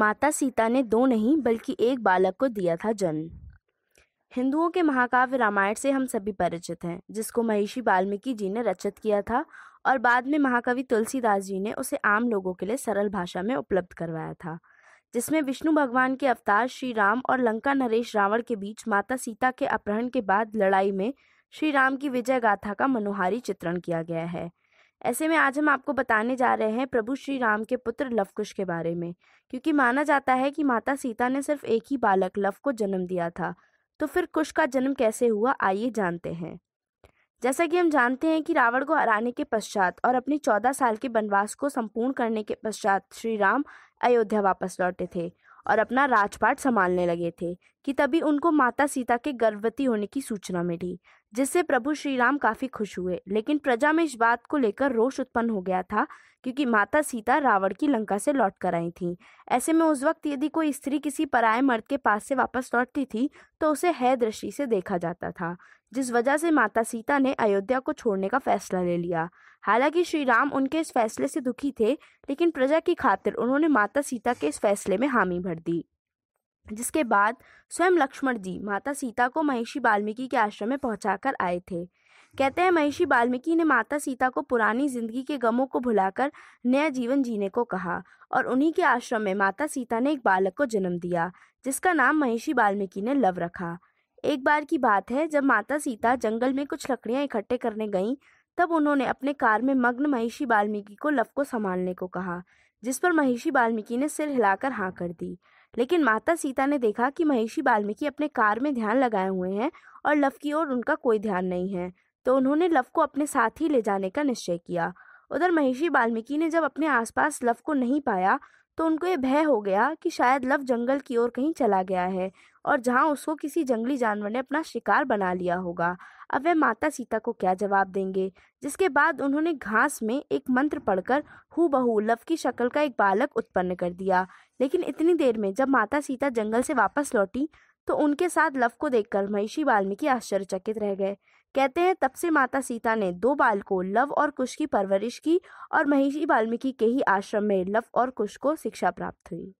माता सीता ने दो नहीं बल्कि एक बालक को दिया था जन्म हिंदुओं के महाकाव्य रामायण से हम सभी परिचित हैं जिसको महिषी वाल्मीकि जी ने रचित किया था और बाद में महाकवि तुलसीदास जी ने उसे आम लोगों के लिए सरल भाषा में उपलब्ध करवाया था जिसमें विष्णु भगवान के अवतार श्री राम और लंका नरेश रावण के बीच माता सीता के अपहरण के बाद लड़ाई में श्री राम की विजय गाथा का मनोहारी चित्रण किया गया है ऐसे में आज हम आपको बताने जा रहे हैं प्रभु श्री राम के पुत्र लवकुश के बारे में क्योंकि माना जाता है कि माता सीता ने सिर्फ एक ही बालक लव को जन्म दिया था तो फिर कुश का जन्म कैसे हुआ आइए जानते हैं जैसा कि हम जानते हैं कि रावण को हराने के पश्चात और अपने चौदह साल के वनवास को संपूर्ण करने के पश्चात श्री राम अयोध्या वापस लौटे थे और अपना राजपाट संभालने लगे थे कि तभी उनको माता सीता के गर्भवती होने की सूचना मिली जिससे प्रभु श्री राम काफी खुश हुए लेकिन प्रजा में इस बात को लेकर रोष उत्पन्न हो गया था क्योंकि माता सीता रावण की लंका से लौट कर आई थी ऐसे में उस वक्त यदि कोई स्त्री किसी पराय मर्द के पास से वापस लौटती थी तो उसे है दृष्टि से देखा जाता था जिस वजह से माता सीता ने अयोध्या को छोड़ने का फैसला ले लिया हालांकि श्री राम उनके इस फैसले से दुखी थे लेकिन प्रजा की खातिर उन्होंने माता सीता के इस फैसले में हामी भर दी जिसके बाद स्वयं लक्ष्मण जी माता सीता को महिषी वाल्मीकि के आश्रम में पहुंचाकर आए थे कहते हैं महिषी वाल्मीकि ने माता सीता को पुरानी जिंदगी के गमों को भुलाकर नया जीवन जीने को कहा और उन्हीं के आश्रम में माता सीता ने एक बालक को जन्म दिया जिसका नाम महिषी वाल्मीकि ने लव रखा एक बार की बात है जब माता सीता जंगल में कुछ लकड़ियां इकट्ठे करने गईं तब उन्होंने अपने कार में मग्न महिषी वाल्मीकि को लव को संभालने को कहा जिस पर महेशी वाल्मीकि ने सिर हिलाकर हाँ कर दी लेकिन माता सीता ने देखा कि महेशी वाल्मीकि अपने कार में ध्यान लगाए हुए हैं और लव की ओर उनका कोई ध्यान नहीं है तो उन्होंने लव को अपने साथ ही ले जाने का निश्चय किया उधर महिषी वाल्मीकि ने जब अपने आसपास लव को नहीं पाया तो उनको ये भय हो गया कि शायद लव जंगल की ओर कहीं चला गया है और जहाँ उसको किसी जंगली जानवर ने अपना शिकार बना लिया होगा अब वह माता सीता को क्या जवाब देंगे जिसके बाद उन्होंने घास में एक मंत्र पढ़कर हु बहू लव की शक्ल का एक बालक उत्पन्न कर दिया लेकिन इतनी देर में जब माता सीता जंगल से वापस लौटी तो उनके साथ लव को देखकर महिषी वाल्मीकि आश्चर्यचकित रह गए कहते हैं तब से माता सीता ने दो बाल को लव और कुश की परवरिश की और महिषी वाल्मीकि के ही आश्रम में लव और कुश को शिक्षा प्राप्त हुई